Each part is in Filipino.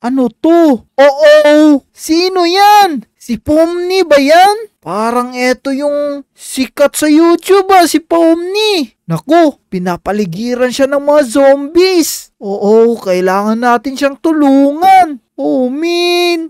Ano to? Oo! Sino yan? Si Pomni ba yan? Parang eto yung sikat sa YouTube ah, si Pomni. Naku, pinapaligiran siya ng mga zombies. Oo, kailangan natin siyang tulungan. Oh, min.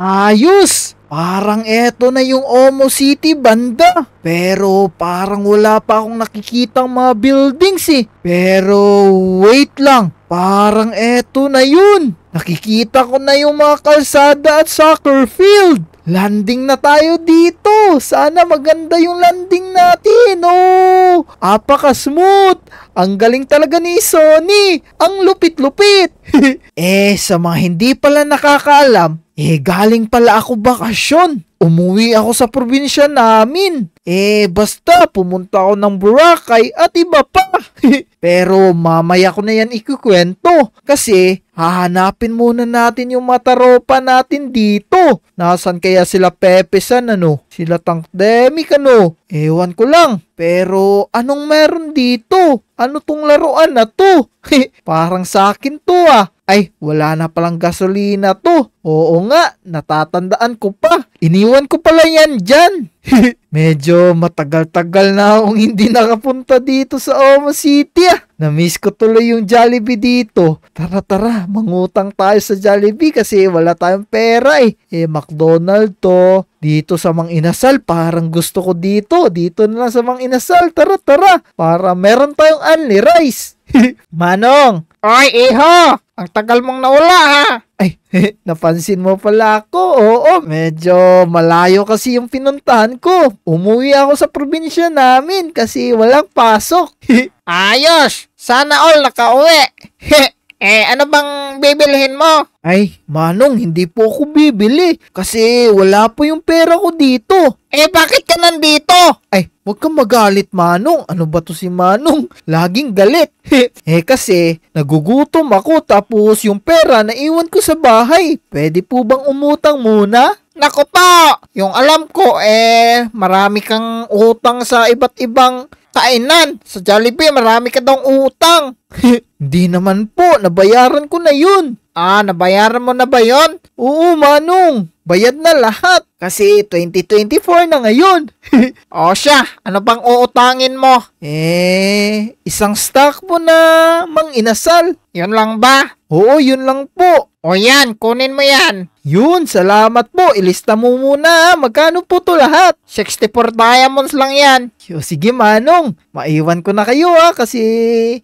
Ayos! Parang eto na yung Omo City banda. Pero parang wala pa akong nakikitang mga buildings eh. Pero wait lang, parang eto na yun. Nakikita ko na yung mga kalsada at soccer field. Landing na tayo dito. Sana maganda yung landing natin. Oh, apaka-smooth. Ang galing talaga ni Sony. Ang lupit-lupit. eh, sa mga hindi pala nakakaalam, eh galing pala ako bakasyon. Umuwi ako sa probinsya namin. Eh basta pumunta ako ng Boracay at iba pa. Pero mamaya ko na yan ikukwento kasi hahanapin muna natin yung mataropa natin dito. Nasaan kaya sila Pepesan ano? Sila Tangdemic ano? Ewan ko lang. Pero anong meron dito? Ano tong laruan na to? Parang sa akin to ah ay wala na palang gasolina to. Oo nga, natatandaan ko pa. Iniwan ko pala yan dyan. Medyo matagal-tagal na akong hindi nakapunta dito sa Oma City ah. Namiss ko tuloy yung Jollibee dito. Tara tara, mangutang tayo sa Jollibee kasi wala tayong pera eh. Eh McDonald to. Dito sa Mang Inasal, parang gusto ko dito. Dito na lang sa Mang Inasal, tara tara. Para meron tayong only rice. Manong! Oy, iho! Ang tagal mong nawala ha! Ay, napansin mo pala ako. Oo, medyo malayo kasi yung pinuntahan ko. Umuwi ako sa probinsya namin kasi walang pasok. Ayos! Sana all nakauwi. eh, ano bang bibilhin mo? Ay, Manong, hindi po ako bibili kasi wala po yung pera ko dito. Eh, bakit ka nandito? Ay, huwag kang magalit, Manong. Ano ba to si Manong? Laging galit. eh, kasi nagugutom ako tapos yung pera na iwan ko sa bahay. Pwede po bang umutang muna? Nako po, yung alam ko eh marami kang utang sa iba't ibang kainan. Sa Jollibee marami ka daw utang. Hindi naman po, nabayaran ko na yun. Ah, nabayaran mo na ba yon? Oo, Manong. Bayad na lahat. Kasi 2024 na ngayon. o siya, ano pang uutangin mo? Eh, isang stock mo na mang inasal. Yun lang ba? Oo, yun lang po. O yan, kunin mo yan. Yun, salamat po. Ilista mo muna. Magkano po to lahat? 64 diamonds lang yan. Yo, sige manong, maiwan ko na kayo ha kasi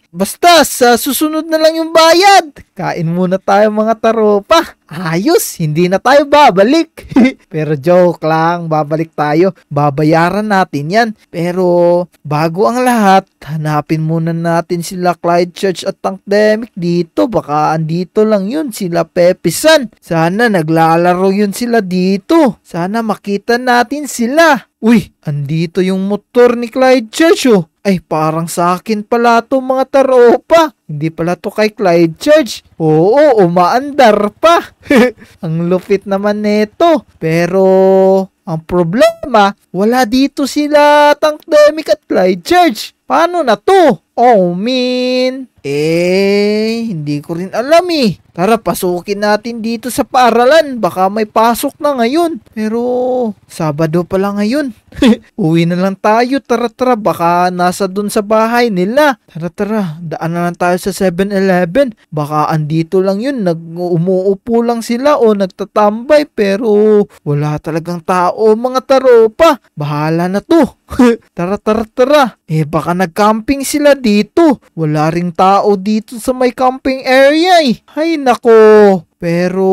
basta sa susunod na lang yung bayad. Kain muna tayo mga taropa. Ayos, hindi na tayo babalik. Pero joke lang, babalik tayo. Babayaran natin yan. Pero bago ang lahat, hanapin muna natin sila Clyde Church at Tank Demic dito. Baka andito lang yun sila Pepisan. Sana naglalaro yun sila dito. Sana makita natin sila. Uy, andito yung motor ni Clyde Church oh. Ay, parang sa akin pala to mga taropa. Hindi pala to kay Clyde Church. Oo, umaandar pa. ang lupit naman nito. Pero, ang problema, wala dito sila Tank Tankdemic at Clyde Church. Paano na to? Oh, man. Eh, hindi ko rin alam eh. Tara, pasukin natin dito sa paaralan. Baka may pasok na ngayon. Pero, Sabado pala ngayon. Uwi na lang tayo. Tara, tara. Baka nasa dun sa bahay nila. Tara, tara. Daan na lang tayo sa 7-Eleven. Baka andito lang yun. Nag-umuupo lang sila o nagtatambay. Pero, wala talagang tao. Mga taropa. Bahala na to. tara, tara, tara. Eh, baka nag-camping sila dito. Wala ring tao dito sa may camping area eh. Hay nako, pero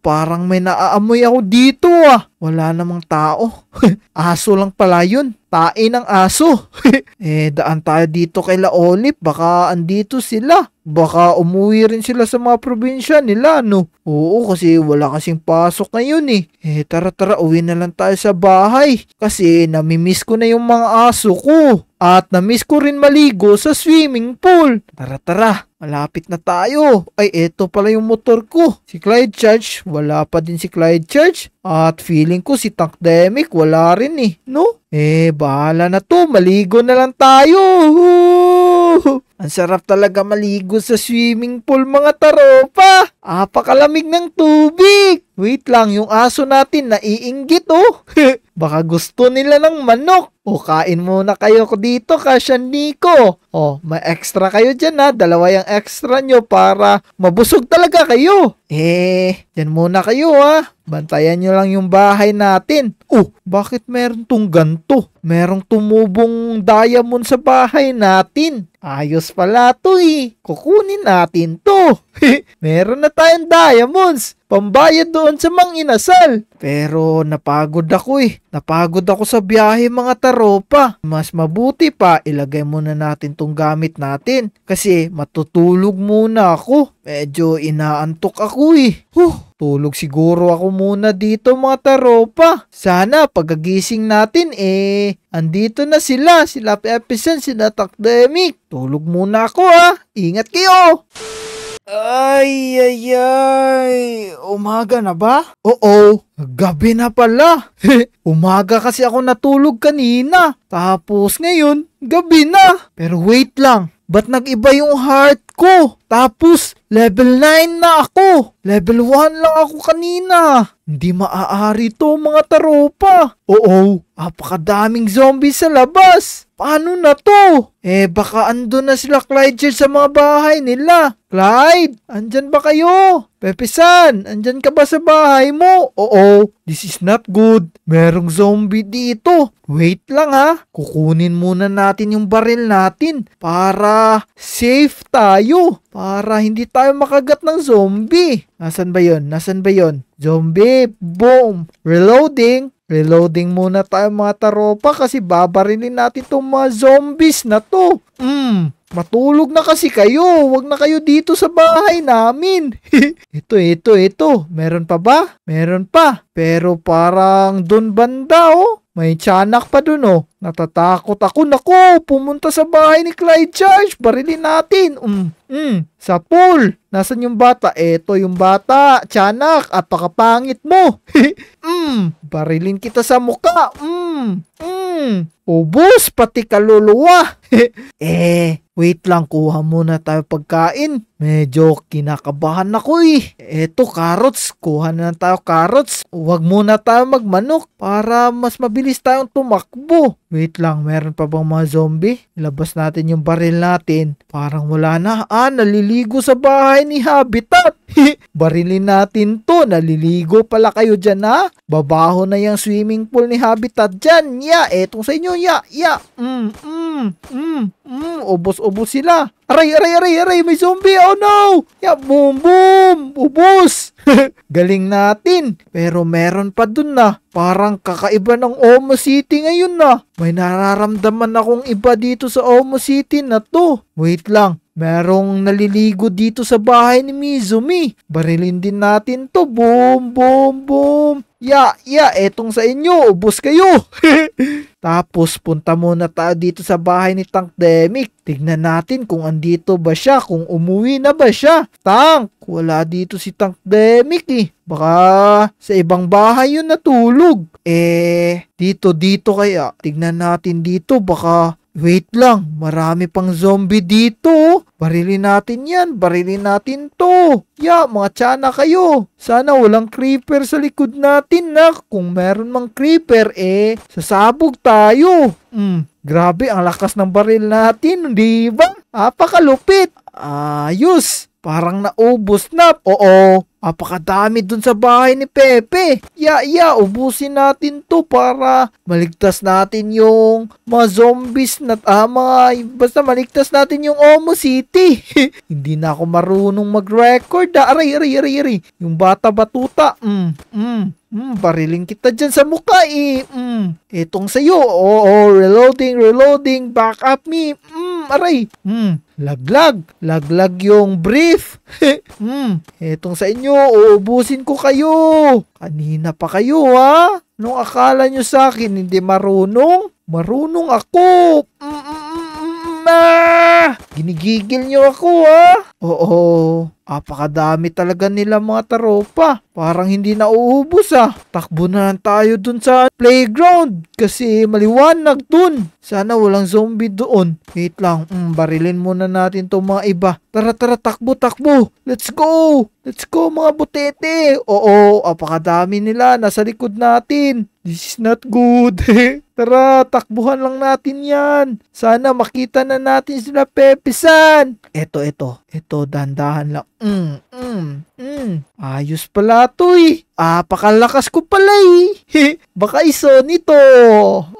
parang may naaamoy ako dito ah. Wala namang tao. aso lang pala yun. Tain ng aso. eh daan tayo dito kay La Olive. Baka andito sila. Baka umuwi rin sila sa mga probinsya nila no. Oo kasi wala kasing pasok ngayon eh. Eh tara tara uwi na lang tayo sa bahay. Kasi namimiss ko na yung mga aso ko. At namiss ko rin maligo sa swimming pool. Tara tara. Malapit na tayo. Ay, eto pala yung motor ko. Si Clyde Church, wala pa din si Clyde Church. At feeling ko si Takdemic, wala rin eh. No? Eh, bahala na to. Maligo na lang tayo. Ang sarap talaga maligo sa swimming pool mga taropa. Apakalamig ng tubig. Wait lang, yung aso natin naiinggit oh. Baka gusto nila ng manok. O kain muna kayo dito, kasya Nico. O, may extra kayo dyan ha. Dalawa yung extra nyo para mabusog talaga kayo. Eh, dyan muna kayo ha. Bantayan nyo lang yung bahay natin. Oh, bakit meron tong ganto? Merong tumubong diamond sa bahay natin. Ayos pala to eh. Kukunin natin to. Meron na tayong diamonds. Pambayad doon sa mang inasal. Pero napagod ako eh. Napagod ako sa biyahe mga taropa. Mas mabuti pa ilagay muna natin tong gamit natin. Kasi matutulog muna ako. Medyo inaantok ako eh. Huh. Tulog siguro ako muna dito mga taropa. Sana pagagising natin eh, andito na sila, sila Pepisen, sila Takdemic. Tulog muna ako ha. Ingat kayo. Ay, ay, ay. Umaga na ba? Oo, gabi na pala. Umaga kasi ako natulog kanina. Tapos ngayon, gabi na. Pero wait lang, ba't nag-iba yung heart ko. Tapos, level 9 na ako. Level 1 lang ako kanina. Hindi maaari to mga taropa. Oo, apakadaming zombie sa labas. Paano na to? Eh baka ando na sila Clyde sa mga bahay nila. Clyde, andyan ba kayo? Pepesan, andyan ka ba sa bahay mo? Oo, this is not good. Merong zombie dito. Wait lang ha. Kukunin muna natin yung baril natin para safe tayo tayo para hindi tayo makagat ng zombie. Nasaan ba yon? Nasaan ba yon? Zombie, boom! Reloading! Reloading muna tayo mga taropa kasi babarilin natin 'tong mga zombies na to. Mm, matulog na kasi kayo. Huwag na kayo dito sa bahay namin. ito, ito, ito. Meron pa ba? Meron pa. Pero parang doon banda oh. May tiyanak pa doon oh. Natatakot ako, nako, pumunta sa bahay ni Clyde Church, barilin natin. Mm, mm, sa pool. Nasaan yung bata? Eto yung bata, tiyanak, apakapangit mo. mm, barilin kita sa muka. Mm, mm, ubos, pati kaluluwa. eh, wait lang, kuha muna tayo pagkain. Medyo kinakabahan ako eh. Eto, carrots. Kuha na tayo carrots. Huwag muna tayo magmanok para mas mabilis tayong tumakbo. Wait lang, meron pa bang mga zombie? Ilabas natin yung baril natin. Parang wala na. Ah, naliligo sa bahay ni Habitat. Barilin natin to. Naliligo pala kayo dyan ha. Babaho na yung swimming pool ni Habitat dyan. Ya, etong sa inyo. Ya, ya. Mm, mm, mm, mm. Ubos-ubos sila. Aray, aray, aray, aray. May zombie. Oh no. Ya, boom, boom. Ubos. Galing natin. Pero meron pa dun na. Parang kakaiba ng Omo City ngayon na. May nararamdaman akong iba dito sa Omo City na to. Wait lang. Merong naliligo dito sa bahay ni Mizumi. Barilin din natin to. Boom, boom, boom. Ya, ya, etong sa inyo. Ubus kayo. Tapos punta muna tayo dito sa bahay ni Tank Demic. Tignan natin kung andito ba siya, kung umuwi na ba siya. Tank, wala dito si Tank Demic eh. Baka sa ibang bahay yun natulog. Eh, dito dito kaya. Tignan natin dito baka Wait lang, marami pang zombie dito. Barilin natin yan, barilin natin to. Ya, mga tsana kayo. Sana walang creeper sa likod natin na. Kung meron mang creeper, eh, sasabog tayo. Hmm, grabe ang lakas ng baril natin, di ba? Apakalupit. Ayos, parang naubos na. Oo, Apakadami dun sa bahay ni Pepe. Ya, ya, ubusin natin to para maligtas natin yung mga zombies na tama. Ah, basta maligtas natin yung Omo City. Hindi na ako marunong mag-record. Ah. Aray, aray, aray, aray. Yung bata batuta. Mm, mm. Hmm, bariling kita dyan sa mukha eh. Hmm, itong sa'yo. Oo, oh, reloading, reloading, back up me. Hmm, aray. Hmm. Laglag. Laglag yung brief. hmm. Etong sa inyo, uubusin ko kayo. Kanina pa kayo ha. Nung akala nyo sa akin hindi marunong, marunong ako. Mm-mm-mm-mm. Ah! Ginigigil nyo ako ha. Oo. Apakadami talaga nila mga taropa. Parang hindi nauubos ah. Takbo na lang tayo dun sa playground kasi maliwanag dun. Sana walang zombie doon. Wait lang, mm, barilin muna natin to mga iba. Tara tara, takbo takbo. Let's go! Let's go mga butete! Oo, apakadami nila. Nasa likod natin. This is not good. Tara, takbuhan lang natin yan. Sana makita na natin sila pepesan. Eto, eto. Eto, dandahan lang. Mm, mm, mm. Ayos pala to eh. Ah, pakalakas ko pala eh. Baka iso nito.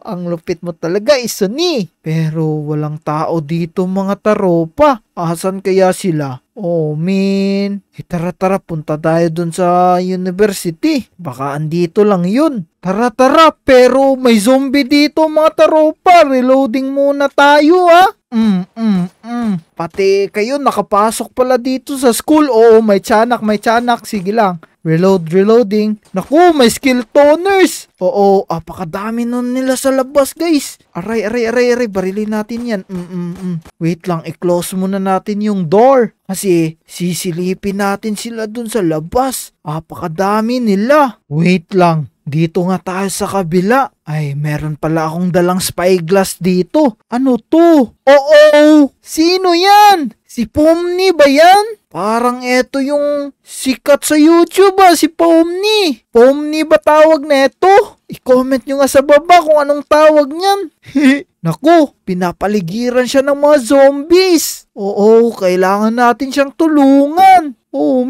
Ang lupit mo talaga, iso ni. Pero walang tao dito mga taropa. Asan kaya sila? Oh, min. Eh, tara, tara, punta tayo dun sa university. Baka andito lang yun. Tara, tara, pero may zombie dito mga taropa. Reloading muna tayo, ha? Mm, mm, mm. Pati kayo, nakapasok pala dito sa school. Oo, may tiyanak, may tiyanak. Sige lang. Reload, reloading. Naku, may skill toners! Oo, apakadami nun nila sa labas, guys. Aray, aray, aray, aray. Barilin natin yan. Mm-mm-mm. Wait lang, i-close muna natin yung door. Kasi sisilipin natin sila dun sa labas. Apakadami nila. Wait lang. Dito nga tayo sa kabila. Ay, meron pala akong dalang spyglass dito. Ano to? Oo! Sino yan? Si Pumni ba yan? Parang eto yung sikat sa YouTube ah, si Pomni. Pomni ba tawag na eto? I-comment nyo nga sa baba kung anong tawag niyan. Naku, pinapaligiran siya ng mga zombies. Oo, kailangan natin siyang tulungan. Oh,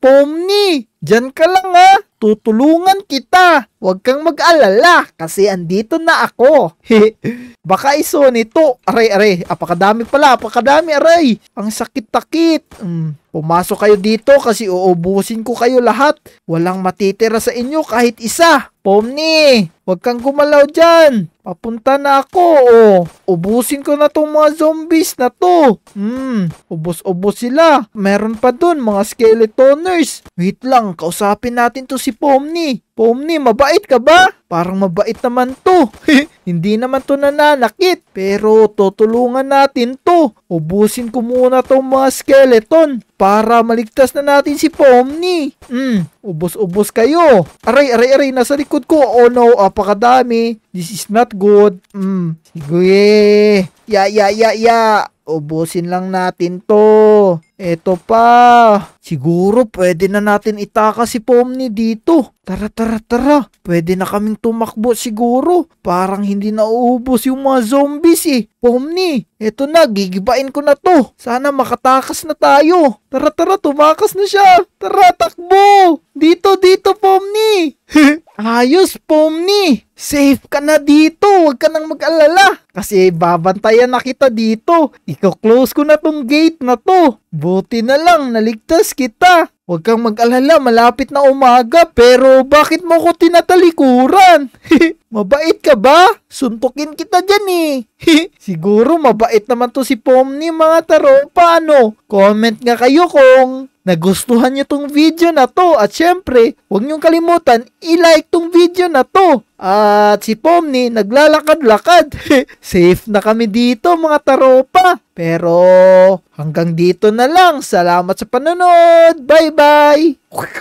Pomni! Diyan ka lang ah. Tutulungan kita! Huwag kang mag-alala kasi andito na ako. Baka iso nito. Aray, aray. Apakadami pala. Apakadami, aray. Ang sakit-takit. Mm. Pumasok kayo dito kasi uubusin ko kayo lahat. Walang matitira sa inyo kahit isa. Pomni, huwag kang gumalaw dyan. Papunta na ako, oh. Ubusin ko na tong mga zombies na to. Hmm, ubos-ubos sila. Meron pa dun, mga skeletoners. Wait lang, kausapin natin to si Pomni. Pomni, mabait ka ba? Parang mabait naman to. Hindi naman to nananakit, pero tutulungan natin to. Ubusin ko muna tong mga skeleton para maligtas na natin si Pomni. Hmm, ubos-ubos kayo. Aray, aray, aray, nasa likod ko. Oh no, apakadami. This is not good. Hmm, sige. Ya, ya, ya, ya. Ubusin lang natin to. Eto pa, siguro pwede na natin itaka si Pomni dito. Tara tara tara, pwede na kaming tumakbo siguro. Parang hindi na uubos yung mga zombies eh. Pomni, eto na, gigibain ko na to. Sana makatakas na tayo. Tara tara, tumakas na siya. Tara, takbo! Dito dito, Pomni! Ayos, Pomni! Safe ka na dito, huwag ka nang mag-alala. Kasi babantayan na kita dito. Iko-close ko na tong gate na to. Buti na lang, naligtas kita. Huwag kang mag-alala, malapit na umaga pero bakit mo ko tinatalikuran? mabait ka ba? Suntukin kita dyan eh. Siguro mabait naman to si Pomni mga taro. Paano? Comment nga kayo kung nagustuhan niyo tong video na to. At syempre, huwag nyong kalimutan, i-like tong video na to. At si Pomni, naglalakad-lakad. Safe na kami dito mga taropa. Pero hanggang dito na lang. Salamat sa panonood. Bye-bye!